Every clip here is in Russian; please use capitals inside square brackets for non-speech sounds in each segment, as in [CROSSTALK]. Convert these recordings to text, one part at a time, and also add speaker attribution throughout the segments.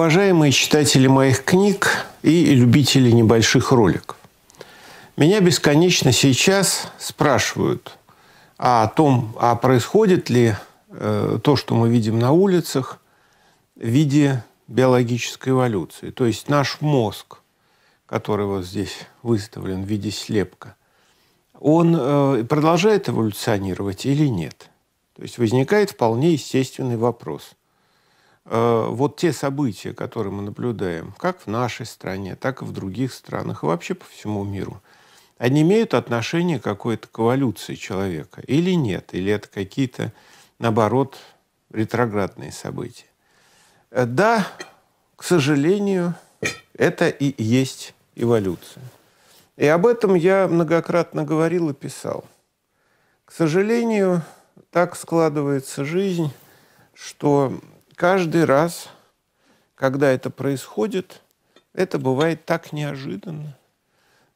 Speaker 1: Уважаемые читатели моих книг и любители небольших роликов, меня бесконечно сейчас спрашивают о том, а происходит ли э, то, что мы видим на улицах, в виде биологической эволюции. То есть наш мозг, который вот здесь выставлен в виде слепка, он э, продолжает эволюционировать или нет? То есть возникает вполне естественный вопрос. Э, вот те события, которые мы наблюдаем, как в нашей стране, так и в других странах, и вообще по всему миру, они имеют отношение какой то к эволюции человека или нет? Или это какие-то, наоборот, ретроградные события? Э, да, к сожалению, это и есть эволюция. И об этом я многократно говорил и писал. К сожалению, так складывается жизнь, что каждый раз, когда это происходит, это бывает так неожиданно,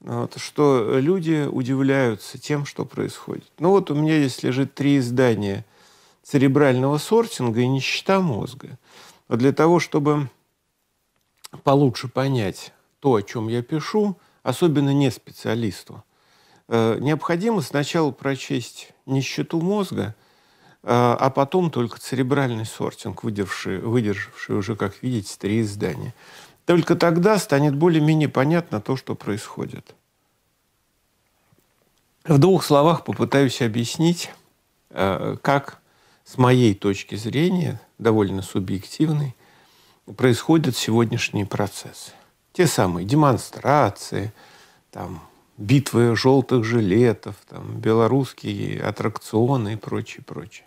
Speaker 1: вот, что люди удивляются тем, что происходит. Ну вот у меня здесь лежит три издания церебрального сортинга и нищета мозга. А для того, чтобы получше понять то, о чем я пишу, особенно не специалисту, э, необходимо сначала прочесть нищету мозга, а, а потом только церебральный сортинг, выдержавший, выдержавший уже, как видите, три издания. Только тогда станет более-менее понятно то, что происходит. В двух словах попытаюсь объяснить, а, как с моей точки зрения, довольно субъективной, происходят сегодняшние процессы. Те самые демонстрации, там, битвы желтых жилетов, там, белорусские аттракционы и прочее, прочее.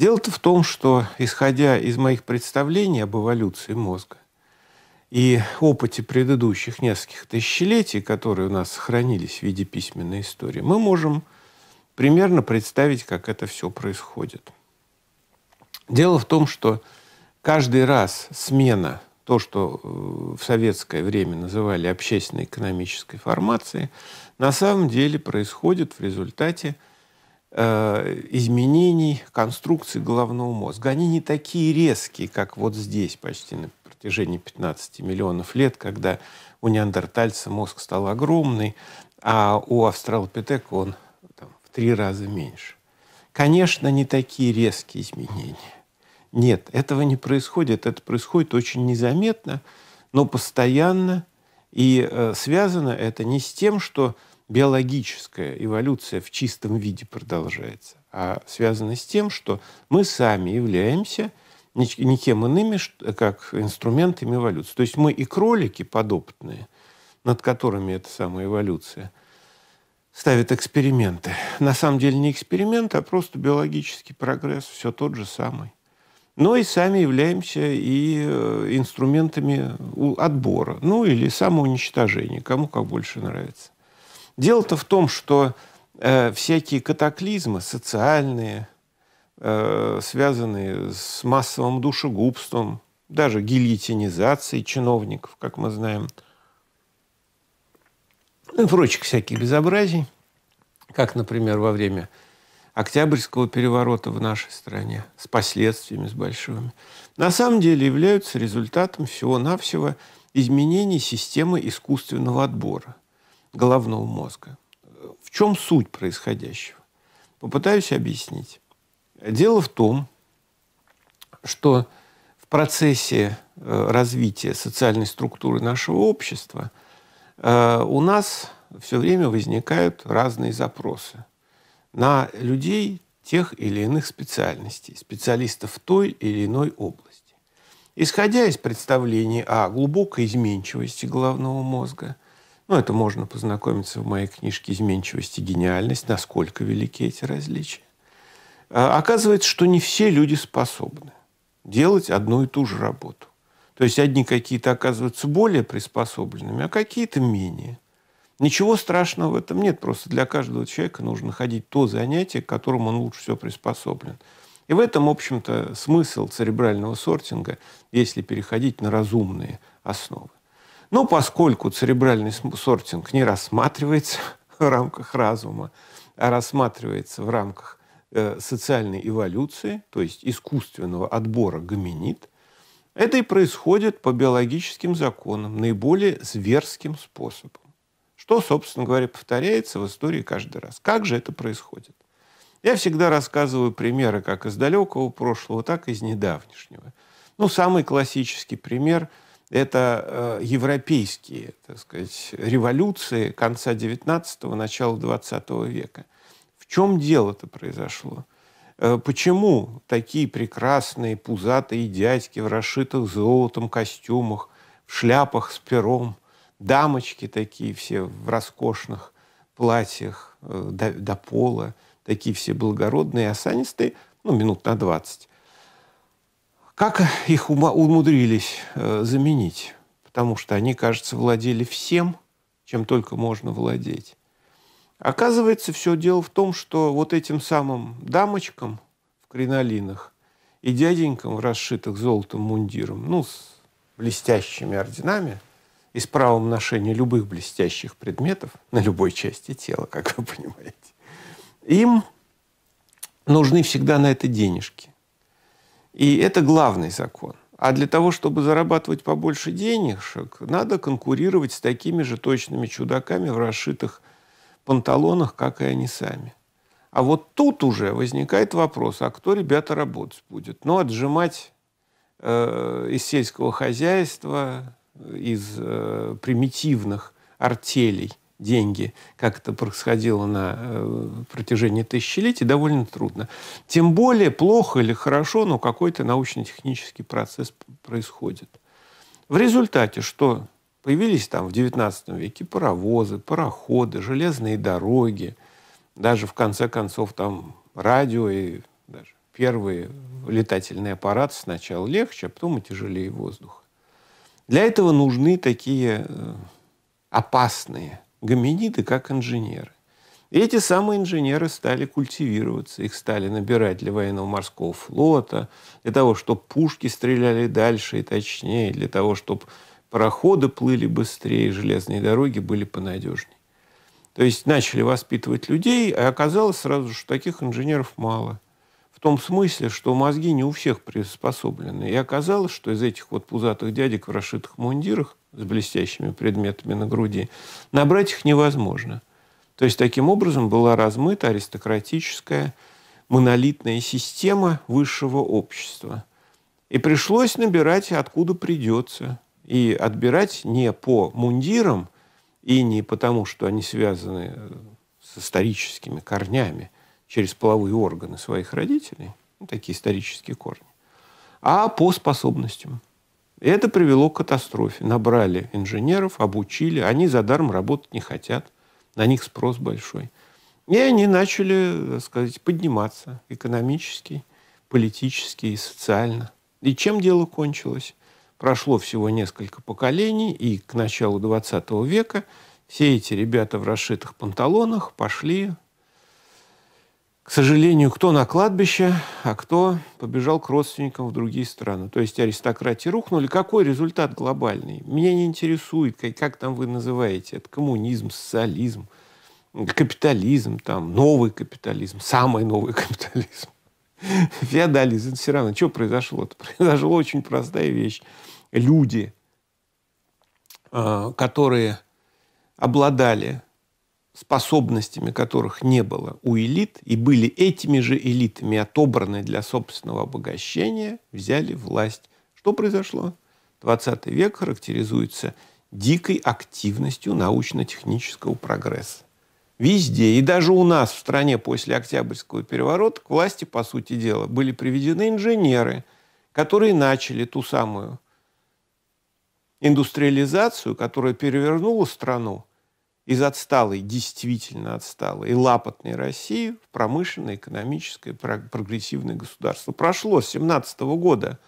Speaker 1: Дело-то в том, что, исходя из моих представлений об эволюции мозга и опыте предыдущих нескольких тысячелетий, которые у нас сохранились в виде письменной истории, мы можем примерно представить, как это все происходит. Дело в том, что каждый раз смена, то, что э, в советское время называли общественно-экономической формацией, на самом деле происходит в результате – Э, изменений конструкции головного мозга. Они не такие резкие, как вот здесь почти на протяжении 15 миллионов лет, когда у неандертальца мозг стал огромный, а у австралопитека он там, в три раза меньше. Конечно, не такие резкие изменения. Нет, этого не происходит. Это происходит очень незаметно, но постоянно. И э, связано это не с тем, что биологическая эволюция в чистом виде продолжается, а связана с тем, что мы сами являемся никем иными, как инструментами эволюции. То есть мы и кролики подопытные, над которыми эта самая эволюция ставит эксперименты. На самом деле не эксперимент, а просто биологический прогресс, все тот же самый. Но и сами являемся и э, инструментами отбора, ну или самоуничтожения, кому как больше нравится. Дело-то в том, что э, всякие катаклизмы социальные, э, связанные с массовым душегубством, даже гильотинизацией чиновников, как мы знаем, ну и прочих всяких безобразий, как, например, во время Октябрьского переворота в нашей стране с последствиями, с большими, на самом деле являются результатом всего-навсего изменений системы искусственного отбора головного мозга. В чем суть происходящего? Попытаюсь объяснить. Дело в том, что в процессе э, развития социальной структуры нашего общества э, у нас все время возникают разные запросы на людей тех или иных специальностей, специалистов в той или иной области. Исходя из представлений о глубокой изменчивости головного мозга – ну, это можно познакомиться в моей книжке «Изменчивость и гениальность», насколько велики эти различия. А, оказывается, что не все люди способны делать одну и ту же работу. То есть одни какие-то оказываются более приспособленными, а какие-то менее. Ничего страшного в этом нет. Просто для каждого человека нужно находить то занятие, к которому он лучше всего приспособлен. И в этом, в общем-то, смысл церебрального сортинга, если переходить на разумные основы. Но ну, поскольку церебральный сортинг не рассматривается [LAUGHS] в рамках разума, а рассматривается в рамках э, социальной эволюции, то есть искусственного отбора гоминид, это и происходит по биологическим законам, наиболее зверским способом. Что, собственно говоря, повторяется в истории каждый раз. Как же это происходит? Я всегда рассказываю примеры как из далекого прошлого, так и из недавнешнего. Ну, самый классический пример – это э, европейские, так сказать, революции конца 19-го, начала 20 века. В чем дело-то произошло? Э, почему такие прекрасные пузатые дядьки в расшитых золотом костюмах, в шляпах с пером, дамочки такие все в роскошных платьях э, до, до пола, такие все благородные, осанистые, а ну, минут на 20, как их умудрились э, заменить? Потому что они, кажется, владели всем, чем только можно владеть. Оказывается, все дело в том, что вот этим самым дамочкам в кринолинах и дяденькам в расшитых золотом мундиром, ну, с блестящими орденами и с правом ношения любых блестящих предметов на любой части тела, как вы понимаете, им нужны всегда на это денежки. И это главный закон. А для того, чтобы зарабатывать побольше денежек, надо конкурировать с такими же точными чудаками в расшитых панталонах, как и они сами. А вот тут уже возникает вопрос, а кто, ребята, работать будет? Ну, отжимать э, из сельского хозяйства, из э, примитивных артелей деньги, как это происходило на э, протяжении тысячелетий, довольно трудно. Тем более плохо или хорошо, но какой-то научно-технический процесс происходит. В результате что? Появились там в XIX веке паровозы, пароходы, железные дороги, даже в конце концов там радио и даже первый летательный аппарат сначала легче, а потом и тяжелее воздуха. Для этого нужны такие э, опасные – гоминиды как инженеры. И эти самые инженеры стали культивироваться, их стали набирать для военного морского флота, для того, чтобы пушки стреляли дальше и точнее, для того, чтобы пароходы плыли быстрее, железные дороги были понадежнее. То есть начали воспитывать людей, а оказалось сразу, что таких инженеров мало – в том смысле, что мозги не у всех приспособлены. И оказалось, что из этих вот пузатых дядек в расшитых мундирах с блестящими предметами на груди набрать их невозможно. То есть таким образом была размыта аристократическая монолитная система высшего общества. И пришлось набирать откуда придется. И отбирать не по мундирам и не потому, что они связаны э, с историческими корнями – через половые органы своих родителей, ну, такие исторические корни, а по способностям. И это привело к катастрофе. Набрали инженеров, обучили, они за даром работать не хотят, на них спрос большой. И они начали, так сказать, подниматься экономически, политически и социально. И чем дело кончилось? Прошло всего несколько поколений, и к началу 20 века все эти ребята в расшитых панталонах пошли к сожалению, кто на кладбище, а кто побежал к родственникам в другие страны. То есть аристократии рухнули. Какой результат глобальный? Меня не интересует, как, как там вы называете это. Коммунизм, социализм, капитализм, там, новый капитализм, самый новый [LAUGHS] капитализм. Феодализм, все равно. Что произошло? -то? [LAUGHS] Произошла очень простая вещь. Люди, а, которые обладали способностями которых не было у элит, и были этими же элитами отобраны для собственного обогащения, взяли власть. Что произошло? 20 век характеризуется дикой активностью научно-технического прогресса. Везде, и даже у нас в стране после Октябрьского переворота к власти, по сути дела, были приведены инженеры, которые начали ту самую индустриализацию, которая перевернула страну – из отсталой, действительно отсталой и лапотной России в промышленное, экономическое, прогрессивное государство. Прошло с 17 года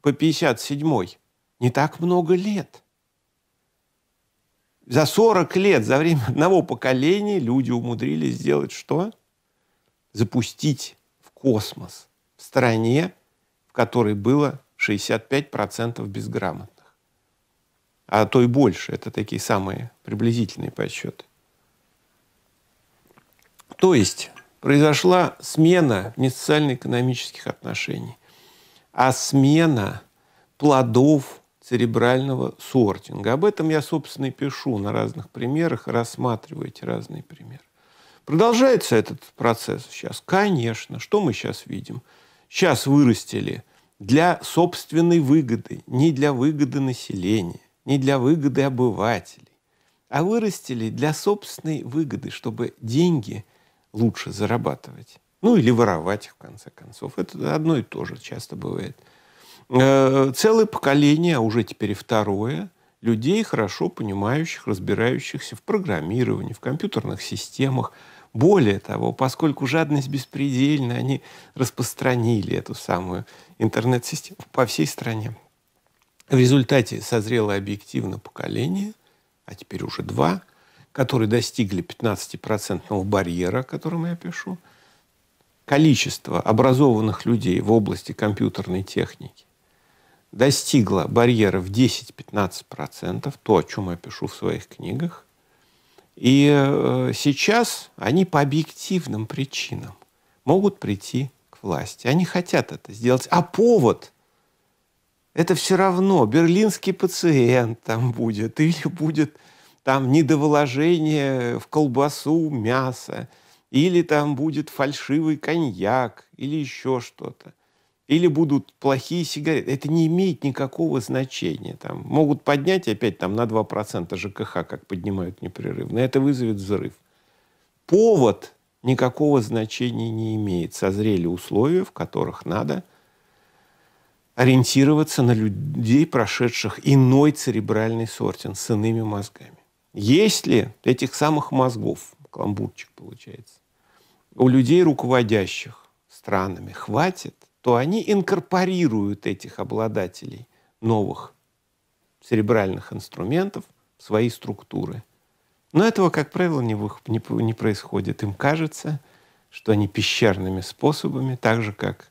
Speaker 1: по 57 не так много лет. За 40 лет, за время одного поколения люди умудрились сделать что? Запустить в космос в стране, в которой было 65% безграмотных а то и больше. Это такие самые приблизительные подсчеты. То есть произошла смена не социально-экономических отношений, а смена плодов церебрального сортинга. Об этом я, собственно, и пишу на разных примерах, рассматриваю эти разные примеры. Продолжается этот процесс сейчас? Конечно. Что мы сейчас видим? Сейчас вырастили для собственной выгоды, не для выгоды населения не для выгоды обывателей, а вырастили для собственной выгоды, чтобы деньги лучше зарабатывать. Ну или воровать в конце концов. Это одно и то же часто бывает. Э, целое поколение, а уже теперь и второе, людей, хорошо понимающих, разбирающихся в программировании, в компьютерных системах. Более того, поскольку жадность беспредельна, они распространили эту самую интернет-систему по всей стране. В результате созрело объективно поколение, а теперь уже два, которые достигли 15-процентного барьера, о котором я пишу. Количество образованных людей в области компьютерной техники достигло барьера в 10-15%, то, о чем я пишу в своих книгах. И э, сейчас они по объективным причинам могут прийти к власти. Они хотят это сделать. А повод – это все равно берлинский пациент там будет или будет там недовложение в колбасу мяса, или там будет фальшивый коньяк, или еще что-то. Или будут плохие сигареты. Это не имеет никакого значения. Там могут поднять опять там, на 2% ЖКХ, как поднимают непрерывно. Это вызовет взрыв. Повод никакого значения не имеет. Созрели условия, в которых надо – ориентироваться на людей, прошедших иной церебральный сортин с иными мозгами. Если этих самых мозгов, кламбурчик получается, у людей, руководящих странами, хватит, то они инкорпорируют этих обладателей новых церебральных инструментов в свои структуры. Но этого, как правило, не, вы, не, не происходит. Им кажется, что они пещерными способами, так же, как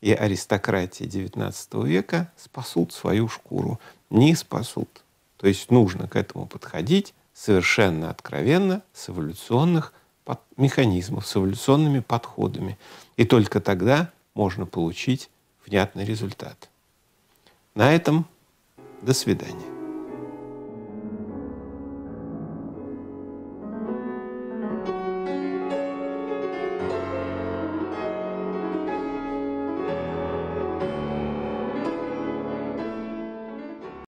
Speaker 1: и аристократии XIX века спасут свою шкуру. Не спасут. То есть нужно к этому подходить совершенно откровенно с эволюционных под... механизмов, с эволюционными подходами. И только тогда можно получить внятный результат. На этом до свидания.